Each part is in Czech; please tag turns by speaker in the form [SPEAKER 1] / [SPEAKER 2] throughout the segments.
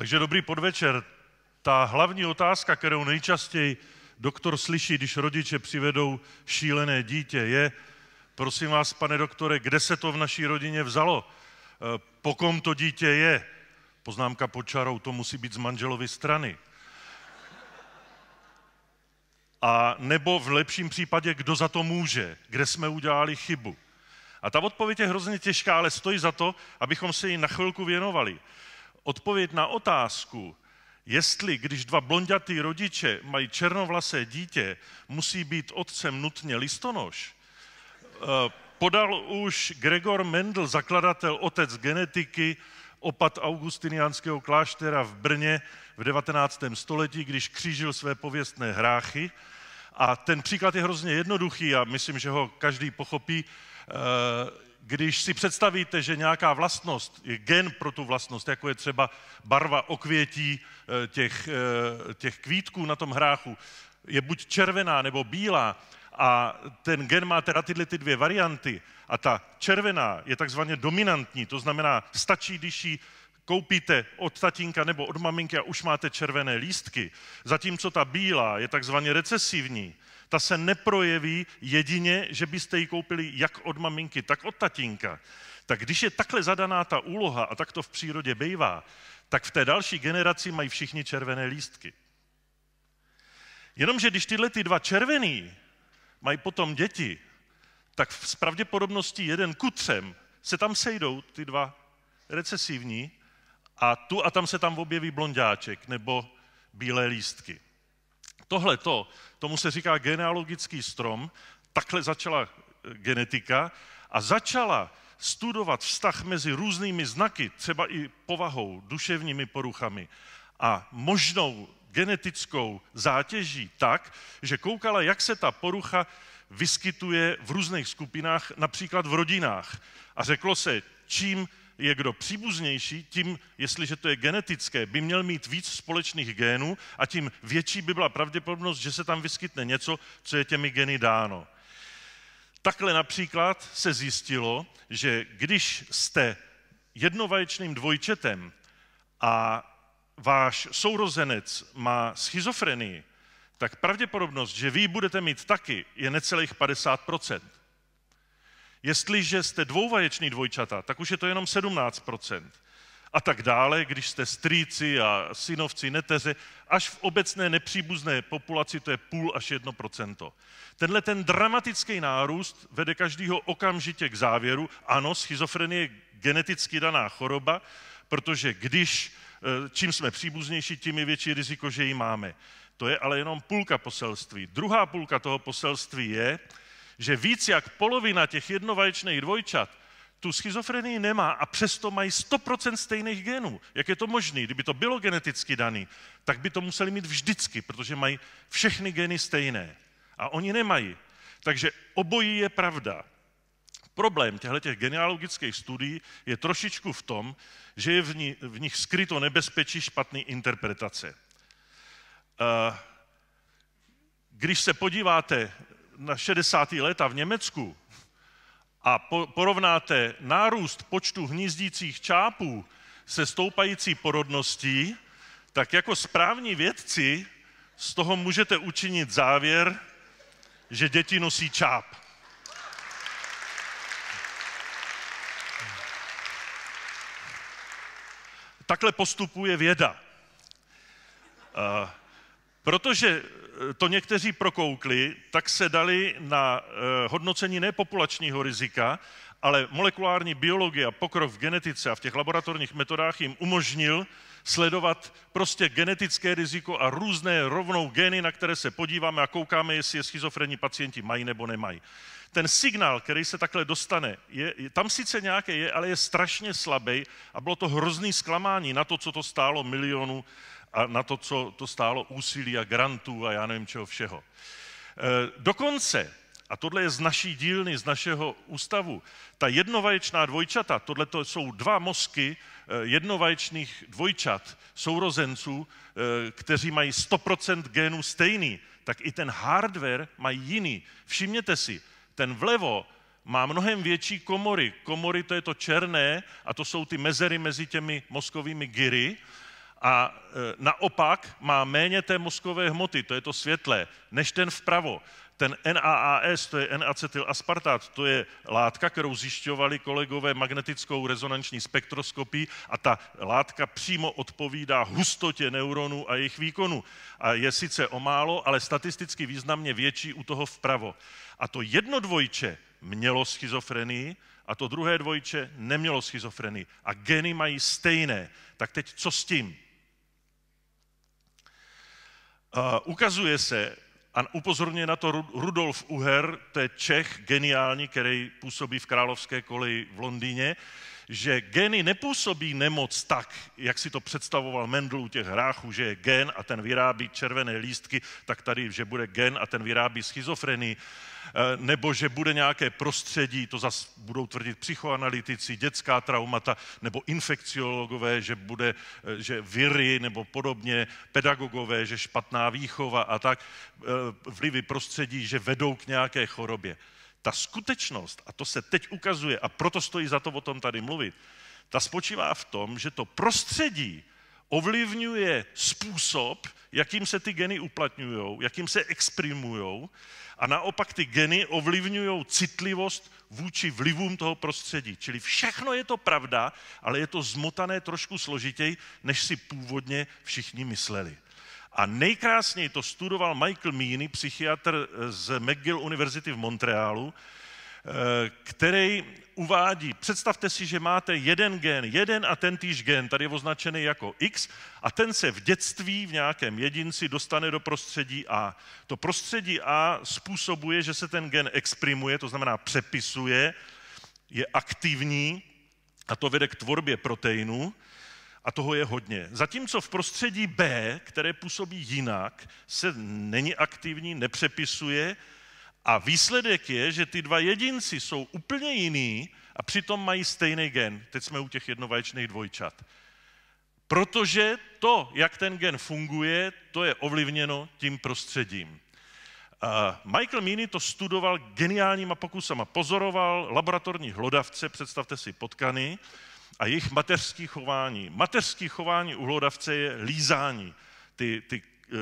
[SPEAKER 1] Takže dobrý podvečer. Ta hlavní otázka, kterou nejčastěji doktor slyší, když rodiče přivedou šílené dítě, je, prosím vás, pane doktore, kde se to v naší rodině vzalo? E, po kom to dítě je? Poznámka pod čarou, to musí být z manželovy strany. A nebo v lepším případě, kdo za to může, kde jsme udělali chybu. A ta odpověď je hrozně těžká, ale stojí za to, abychom se jí na chvilku věnovali odpověď na otázku, jestli když dva blondětý rodiče mají černovlasé dítě, musí být otcem nutně listonož, eh, podal už Gregor Mendel, zakladatel otec genetiky, opat augustiniánského kláštera v Brně v 19. století, když křížil své pověstné hráchy. A ten příklad je hrozně jednoduchý a myslím, že ho každý pochopí eh, když si představíte, že nějaká vlastnost je gen pro tu vlastnost, jako je třeba barva okvětí eh, těch, eh, těch kvítků na tom hráchu, je buď červená nebo bílá, a ten gen má teda tyhle ty dvě varianty a ta červená je takzvaně dominantní, to znamená, stačí, když ji koupíte od tatínka nebo od maminky a už máte červené lístky, zatímco ta bílá je takzvaně recesivní ta se neprojeví jedině, že byste ji koupili jak od maminky, tak od tatínka. Tak když je takhle zadaná ta úloha, a tak to v přírodě bývá, tak v té další generaci mají všichni červené lístky. Jenomže když tyhle ty dva červený mají potom děti, tak s pravděpodobností jeden kutřem se tam sejdou ty dva recesivní a tu a tam se tam objeví blondáček nebo bílé lístky. Tohle to, tomu se říká genealogický strom, takhle začala eh, genetika a začala studovat vztah mezi různými znaky, třeba i povahou, duševními poruchami a možnou genetickou zátěží tak, že koukala, jak se ta porucha vyskytuje v různých skupinách, například v rodinách. A řeklo se, čím je kdo příbuznější, tím, jestliže to je genetické, by měl mít víc společných génů a tím větší by byla pravděpodobnost, že se tam vyskytne něco, co je těmi geny dáno. Takhle například se zjistilo, že když jste jednovaječným dvojčetem a váš sourozenec má schizofrenii, tak pravděpodobnost, že vy budete mít taky, je necelých 50 Jestliže jste dvouvaječný dvojčata, tak už je to jenom 17%. A tak dále, když jste strýci a synovci, neteře, až v obecné nepříbuzné populaci to je půl až jedno procento. Tenhle ten dramatický nárůst vede každýho okamžitě k závěru, ano, schizofrenie je geneticky daná choroba, protože když, e, čím jsme příbuznější, tím je větší riziko, že ji máme. To je ale jenom půlka poselství. Druhá půlka toho poselství je, že víc jak polovina těch jednovaječných dvojčat tu schizofrenii nemá a přesto mají 100% stejných genů. Jak je to možné? Kdyby to bylo geneticky daný, tak by to museli mít vždycky, protože mají všechny geny stejné. A oni nemají. Takže obojí je pravda. Problém těchto genealogických studií je trošičku v tom, že je v, ní, v nich skryto nebezpečí špatné interpretace. Eh, když se podíváte na 60. léta v Německu a porovnáte nárůst počtu hnízdících čápů se stoupající porodností, tak jako správní vědci z toho můžete učinit závěr, že děti nosí čáp. Takhle postupuje věda. Eh, protože to někteří prokoukli, tak se dali na eh, hodnocení nepopulačního rizika, ale molekulární biologie a pokrok v genetice a v těch laboratorních metodách jim umožnil sledovat prostě genetické riziko a různé rovnou geny, na které se podíváme a koukáme, jestli je schizofrenní pacienti mají nebo nemají. Ten signál, který se takhle dostane, je, tam sice nějaké je, ale je strašně slabý a bylo to hrozný zklamání na to, co to stálo milionů a na to, co to stálo úsilí a grantů a já nevím čeho všeho. E, dokonce, a tohle je z naší dílny, z našeho ústavu, ta jednovaječná dvojčata, tohle to jsou dva mozky e, jednovaječných dvojčat, sourozenců, e, kteří mají 100% genů stejný, tak i ten hardware mají jiný. Všimněte si, ten vlevo má mnohem větší komory. Komory to je to černé a to jsou ty mezery mezi těmi mozkovými gyry a e, naopak má méně té mozkové hmoty, to je to světlé, než ten vpravo. Ten NAAS, to je N-acetylaspartát, to je látka, kterou zjišťovali kolegové magnetickou rezonanční spektroskopii a ta látka přímo odpovídá hustotě neuronů a jejich výkonu. A je sice o málo, ale statisticky významně větší u toho vpravo. A to jedno dvojče mělo schizofrenii, a to druhé dvojče nemělo schizofrenii. A geny mají stejné. Tak teď co s tím? ukazuje se, a upozorně na to Rudolf Uher, to je Čech, geniální, který působí v Královské koleji v Londýně, že geny nepůsobí nemoc tak, jak si to představoval Mendel u těch hráchů, že je gen a ten vyrábí červené lístky, tak tady, že bude gen a ten vyrábí schizofrenii, eh, nebo že bude nějaké prostředí, to zase budou tvrdit psychoanalytici, dětská traumata, nebo infekciologové, že bude, eh, že viry nebo podobně, pedagogové, že špatná výchova a tak, eh, vlivy prostředí, že vedou k nějaké chorobě. Ta skutečnost, a to se teď ukazuje, a proto stojí za to o tom tady mluvit, ta spočívá v tom, že to prostředí ovlivňuje způsob, jakým se ty geny uplatňují, jakým se exprimují, a naopak ty geny ovlivňují citlivost vůči vlivům toho prostředí. Čili všechno je to pravda, ale je to zmotané trošku složitěji, než si původně všichni mysleli. A nejkrásněji to studoval Michael Meany, psychiatr eh, z McGill univerzity v Montrealu, eh, který uvádí, představte si, že máte jeden gen, jeden a ten týž gen, tady je označený jako X, a ten se v dětství v nějakém jedinci dostane do prostředí A. To prostředí A způsobuje, že se ten gen exprimuje, to znamená přepisuje, je aktivní a to vede k tvorbě proteinu a toho je hodně. Zatímco v prostředí B, které působí jinak, se není aktivní, nepřepisuje a výsledek je, že ty dva jedinci jsou úplně jiný a přitom mají stejný gen. Teď jsme u těch jednovaječných dvojčat. Protože to, jak ten gen funguje, to je ovlivněno tím prostředím. Michael Meany to studoval geniálníma pokusama. Pozoroval laboratorní hlodavce, představte si potkany, a jejich mateřský chování. Mateřský chování u hlodavce je lízání. Ty, ty e,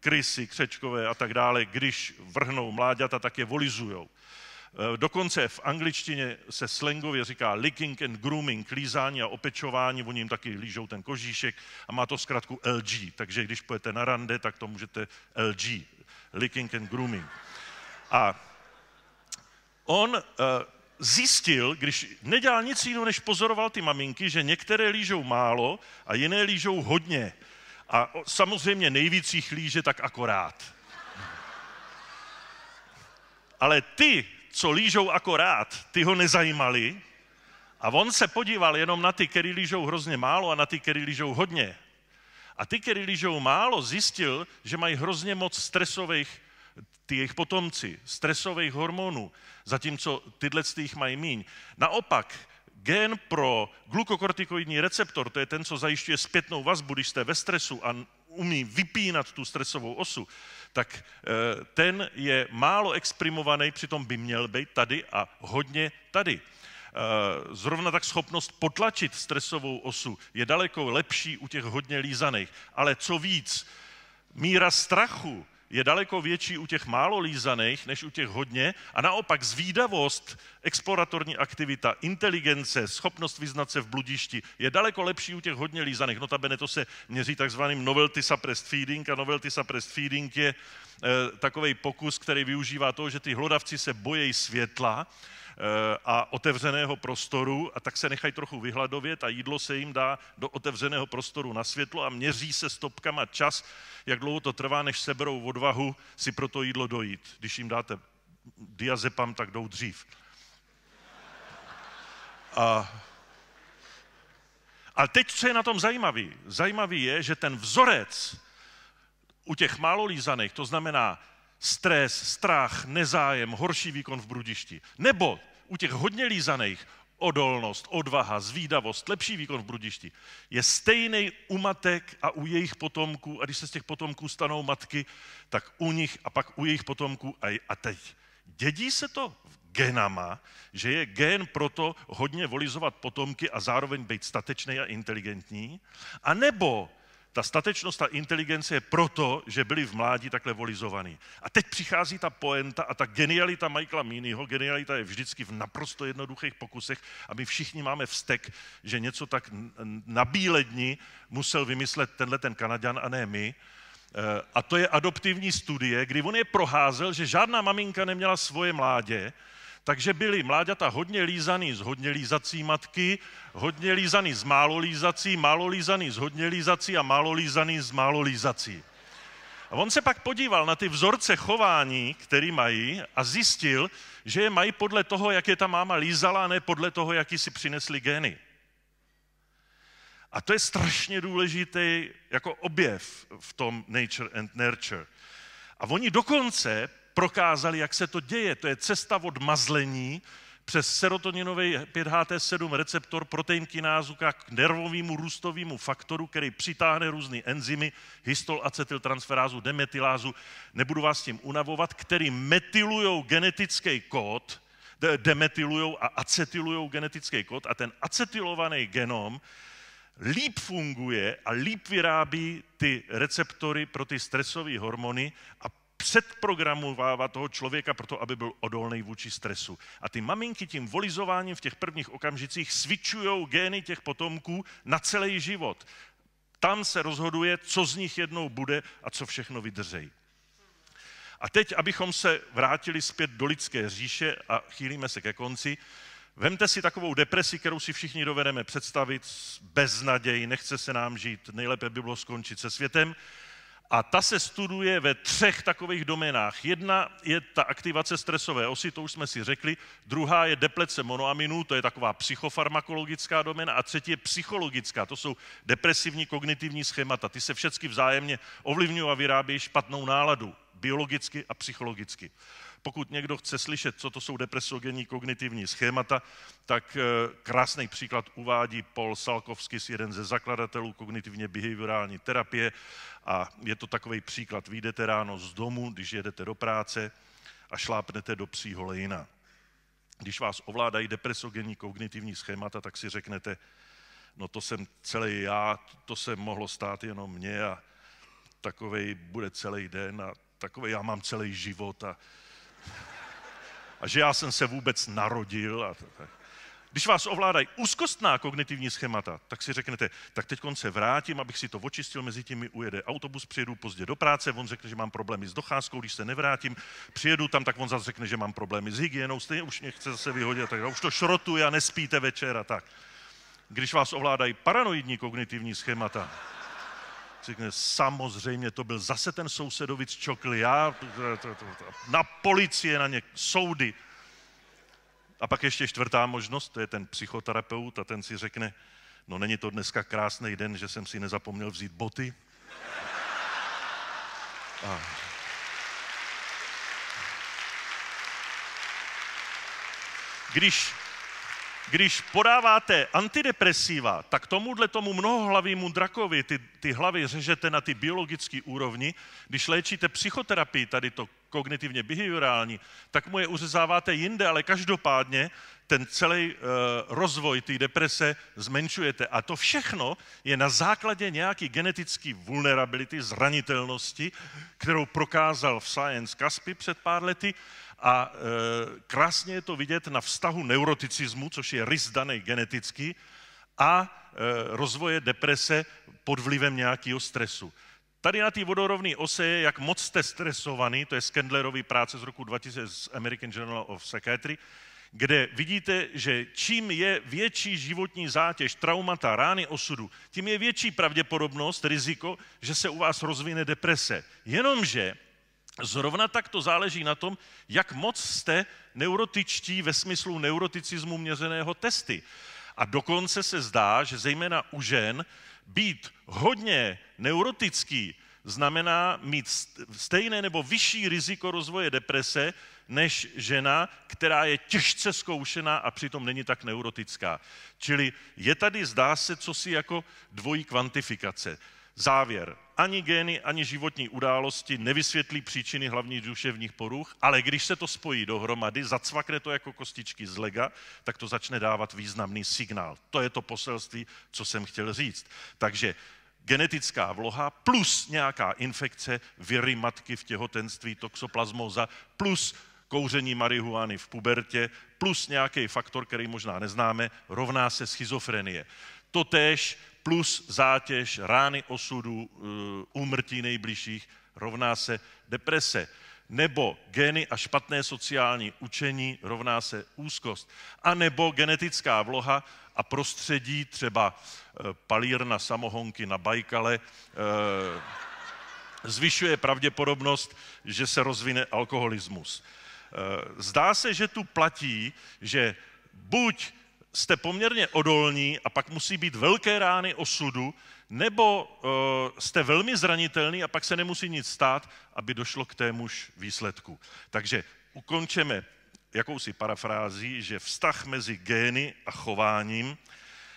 [SPEAKER 1] krysy, křečkové a tak dále, když vrhnou mláďata, tak je volizujou. E, dokonce v angličtině se slangově říká licking and grooming, lízání a opečování, oni jim taky lížou ten kožíšek a má to zkrátku LG, takže když pojete na rande, tak to můžete LG, licking and grooming. A on eh, zjistil, když nedělal nic jiného, než pozoroval ty maminky, že některé lížou málo a jiné lížou hodně. A samozřejmě nejvíc jich líže tak akorát. Ale ty, co lížou akorát, ty ho nezajímali a on se podíval jenom na ty, který lížou hrozně málo a na ty, který lížou hodně. A ty, který lížou málo, zjistil, že mají hrozně moc stresových ty jejich potomci, stresových hormonů, zatímco tyhle z těch mají míň. Naopak, gen pro glukokortikoidní receptor, to je ten, co zajišťuje zpětnou vazbu, když jste ve stresu a umí vypínat tu stresovou osu, tak eh, ten je málo exprimovaný, přitom by měl být tady a hodně tady. Eh, zrovna tak schopnost potlačit stresovou osu je daleko lepší u těch hodně lízaných. Ale co víc, míra strachu je daleko větší u těch málo lízaných, než u těch hodně. A naopak zvídavost, exploratorní aktivita, inteligence, schopnost vyznat se v bludišti je daleko lepší u těch hodně lízaných. Notabene to se měří takzvaným novelty suppressed feeding a novelty suppressed feeding je Eh, takový pokus, který využívá toho, že ty hlodavci se bojejí světla eh, a otevřeného prostoru a tak se nechají trochu vyhladovět a jídlo se jim dá do otevřeného prostoru na světlo a měří se stopkama čas, jak dlouho to trvá, než seberou odvahu si pro to jídlo dojít. Když jim dáte diazepam, tak jdou dřív. A ale teď, co je na tom zajímavý? Zajímavý je, že ten vzorec u těch málo lízaných to znamená stres, strach, nezájem, horší výkon v brudišti. Nebo u těch hodně lízaných odolnost, odvaha, zvídavost, lepší výkon v brudišti, je stejný u matek a u jejich potomků. A když se z těch potomků stanou matky, tak u nich a pak u jejich potomků a, a teď. Dědí se to genama, že je gen proto hodně volizovat potomky a zároveň být statečný a inteligentní, a nebo ta statečnost, ta inteligence je proto, že byli v mládí takhle volizovaní. A teď přichází ta poenta a ta genialita Michaela Mínýho, genialita je vždycky v naprosto jednoduchých pokusech a my všichni máme vztek, že něco tak na dní musel vymyslet tenhle ten Kanaďan a ne my. E, a to je adoptivní studie, kdy on je proházel, že žádná maminka neměla svoje mládě, takže byly mláďata hodně lízaný z hodně lízací matky, hodně lízaný z málo lízací, málo lízaný z hodně lízací a málo lízaný z málo lízací. A on se pak podíval na ty vzorce chování, které mají a zjistil, že je mají podle toho, jak je ta máma lízala, a ne podle toho, jaký si přinesli geny. A to je strašně důležitý jako objev v tom nature and nurture. A oni dokonce prokázali, jak se to děje. To je cesta od mazlení přes serotoninový 5HT7 receptor protein kinázu k nervovému růstovému faktoru, který přitáhne různé enzymy, histol, acetyltransferázu, demetylázu, nebudu vás tím unavovat, který metylují genetický kód, demetylují a acetylují genetický kód a ten acetylovaný genom líp funguje a líp vyrábí ty receptory pro ty stresové hormony a předprogramovává toho člověka proto, aby byl odolný vůči stresu. A ty maminky tím volizováním v těch prvních okamžicích svičují gény těch potomků na celý život. Tam se rozhoduje, co z nich jednou bude a co všechno vydržejí. A teď, abychom se vrátili zpět do lidské říše a chýlíme se ke konci, Vemte si takovou depresi, kterou si všichni dovedeme představit, bez naději, nechce se nám žít, nejlépe by bylo skončit se světem. A ta se studuje ve třech takových domenách. Jedna je ta aktivace stresové osy, to už jsme si řekli. Druhá je deplece monoaminů, to je taková psychofarmakologická domena, A třetí je psychologická, to jsou depresivní kognitivní schémata. Ty se všechny vzájemně ovlivňují a vyrábějí špatnou náladu biologicky a psychologicky. Pokud někdo chce slyšet, co to jsou depresogenní kognitivní schémata, tak eh, krásný příklad uvádí Paul Salkovský, jeden ze zakladatelů kognitivně behaviorální terapie. A je to takový příklad. vyjdete ráno z domu, když jedete do práce a šlápnete do psího lejna. Když vás ovládají depresogenní kognitivní schémata, tak si řeknete, no to jsem celý já, to se mohlo stát jenom mně a takovej bude celý den a takovej já mám celý život a a že já jsem se vůbec narodil. A to, tak. Když vás ovládají úzkostná kognitivní schémata, tak si řeknete, tak teď se vrátím, abych si to očistil, mezi tím mi ujede autobus, přijedu pozdě do práce, on řekne, že mám problémy s docházkou, když se nevrátím, přijedu tam, tak on zase řekne, že mám problémy s hygienou, stejně už mě chce zase vyhodit, tak už to šrotuje a nespíte večer a tak. Když vás ovládají paranoidní kognitivní schémata, Řekne, samozřejmě, to byl zase ten sousedovic čokli, já, na policie, na ně, soudy. A pak ještě čtvrtá možnost, to je ten psychoterapeut a ten si řekne, no není to dneska krásný den, že jsem si nezapomněl vzít boty. A... Když když podáváte antidepresiva, tak tomuhle tomu mnohohlavýmu drakovi ty, ty hlavy řežete na ty biologické úrovni. Když léčíte psychoterapii, tady to kognitivně behaviorální, tak mu je uřezáváte jinde, ale každopádně ten celý uh, rozvoj té deprese zmenšujete. A to všechno je na základě nějaký genetické vulnerability, zranitelnosti, kterou prokázal v Science Caspi před pár lety a e, krásně je to vidět na vztahu neuroticismu, což je rys daný geneticky, a e, rozvoje deprese pod vlivem nějakého stresu. Tady na té vodorovné ose je, jak moc jste stresovaný, to je Skendlerový práce z roku 2000 z American Journal of Psychiatry, kde vidíte, že čím je větší životní zátěž, traumata, rány osudu, tím je větší pravděpodobnost, riziko, že se u vás rozvine deprese. Jenomže Zrovna tak to záleží na tom, jak moc jste neurotičtí ve smyslu neuroticismu měřeného testy. A dokonce se zdá, že zejména u žen být hodně neurotický znamená mít stejné nebo vyšší riziko rozvoje deprese než žena, která je těžce zkoušená a přitom není tak neurotická. Čili je tady, zdá se, co si jako dvojí kvantifikace. Závěr ani gény, ani životní události nevysvětlí příčiny hlavních duševních poruch, ale když se to spojí dohromady, zacvakne to jako kostičky z lega, tak to začne dávat významný signál. To je to poselství, co jsem chtěl říct. Takže genetická vloha plus nějaká infekce viry matky v těhotenství, toxoplasmoza plus kouření marihuany v pubertě, plus nějaký faktor, který možná neznáme, rovná se schizofrenie totéž plus zátěž, rány osudu, eh, úmrtí nejbližších, rovná se deprese. Nebo geny a špatné sociální učení rovná se úzkost. A nebo genetická vloha a prostředí, třeba eh, palírna samohonky na Bajkale, eh, zvyšuje pravděpodobnost, že se rozvine alkoholismus. Zdá se, že tu platí, že buď jste poměrně odolní a pak musí být velké rány osudu, nebo eh, jste velmi zranitelný a pak se nemusí nic stát, aby došlo k témuž výsledku. Takže ukončeme jakousi parafrází, že vztah mezi gény a chováním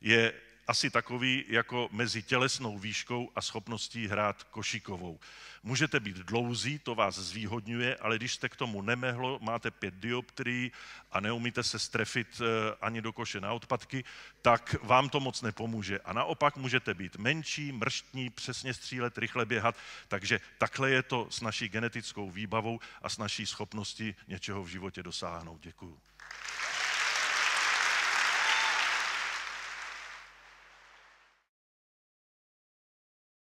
[SPEAKER 1] je asi takový jako mezi tělesnou výškou a schopností hrát košikovou. Můžete být dlouzí, to vás zvýhodňuje, ale když jste k tomu nemehlo, máte pět dioptrií a neumíte se strefit eh, ani do koše na odpadky, tak vám to moc nepomůže. A naopak můžete být menší, mrštní, přesně střílet, rychle běhat, takže takhle je to s naší genetickou výbavou a s naší schopností něčeho v životě dosáhnout. Děkuju.